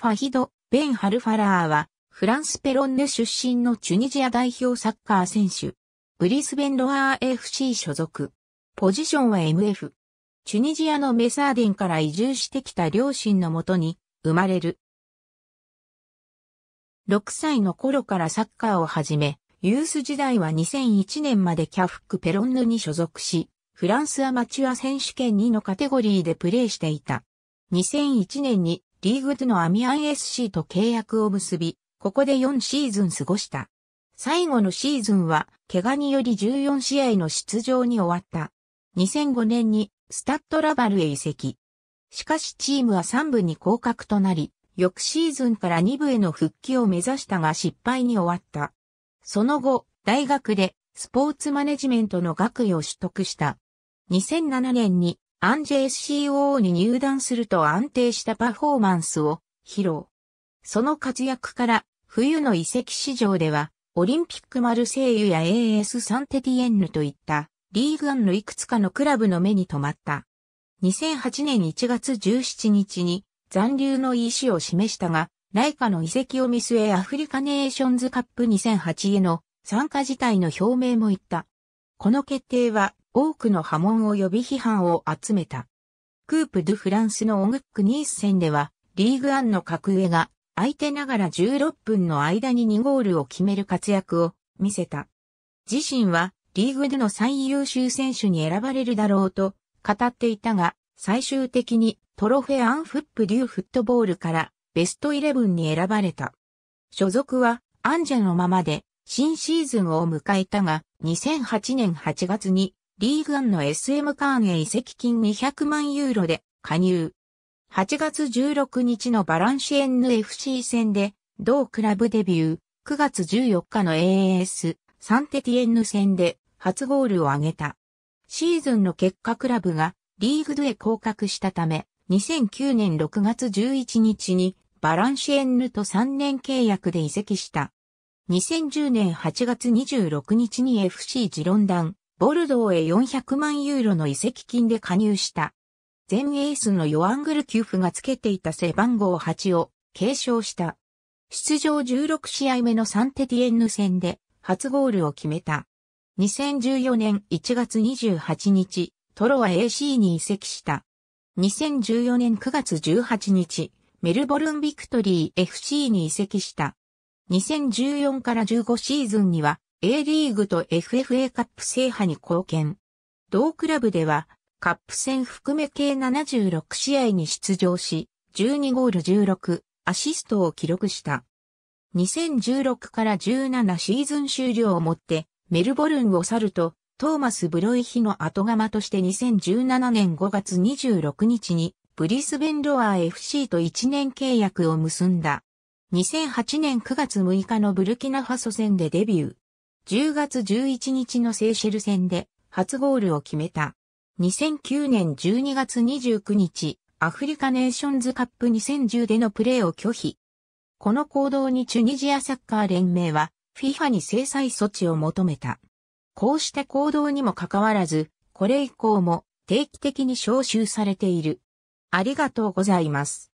ファヒド・ベン・ハルファラーは、フランスペロンヌ出身のチュニジア代表サッカー選手。ブリスベン・ロアー FC 所属。ポジションは MF。チュニジアのメサーディンから移住してきた両親のもとに生まれる。6歳の頃からサッカーを始め、ユース時代は2001年までキャフックペロンヌに所属し、フランスアマチュア選手権2のカテゴリーでプレーしていた。2001年にリーグ2のアミアン SC と契約を結び、ここで4シーズン過ごした。最後のシーズンは、怪我により14試合の出場に終わった。2005年に、スタッドラバルへ移籍。しかしチームは3部に降格となり、翌シーズンから2部への復帰を目指したが失敗に終わった。その後、大学でスポーツマネジメントの学位を取得した。2007年にアンジェス c o に入団すると安定したパフォーマンスを披露。その活躍から冬の遺跡市場ではオリンピックマルセイユや AS サンテティエンヌといったリーグアンのいくつかのクラブの目に留まった。2008年1月17日に残留の意思を示したが、ライカの遺跡を見据えアフリカネーションズカップ2008への参加自体の表明も言った。この決定は多くの波紋を呼び批判を集めた。クープ・ドゥ・フランスのオグック・ニース戦では、リーグアンの格上が、相手ながら16分の間に2ゴールを決める活躍を見せた。自身は、リーグでの最優秀選手に選ばれるだろうと語っていたが、最終的にトロフェアンフップデューフットボールからベストイレブンに選ばれた。所属はアンジェのままで新シーズンを迎えたが、2008年8月にリーグアンの SM カーンへ移籍金200万ユーロで加入。8月16日のバランシエンヌ FC 戦で、同クラブデビュー、9月14日の AAS サンテティエンヌ戦で初ゴールを挙げた。シーズンの結果クラブがリーグドへ降格したため、2009年6月11日にバランシエンヌと3年契約で移籍した。2010年8月26日に FC ジロンダンボルドーへ400万ユーロの移籍金で加入した。前エースのヨアングルキュフがつけていた背番号8を継承した。出場16試合目のサンテティエンヌ戦で初ゴールを決めた。2014年1月28日、トロは AC に移籍した。2014年9月18日、メルボルンビクトリー FC に移籍した。2014から15シーズンには A リーグと FFA カップ制覇に貢献。同クラブでは、カップ戦含め計76試合に出場し、12ゴール16、アシストを記録した。2016から17シーズン終了をもって、メルボルンを去ると、トーマス・ブロイヒの後釜として2017年5月26日に、ブリスベンロア FC と1年契約を結んだ。2008年9月6日のブルキナファソ戦でデビュー。10月11日のセーシェル戦で初ゴールを決めた。2009年12月29日、アフリカネーションズカップ2010でのプレーを拒否。この行動にチュニジアサッカー連盟は FIFA に制裁措置を求めた。こうした行動にもかかわらず、これ以降も定期的に招集されている。ありがとうございます。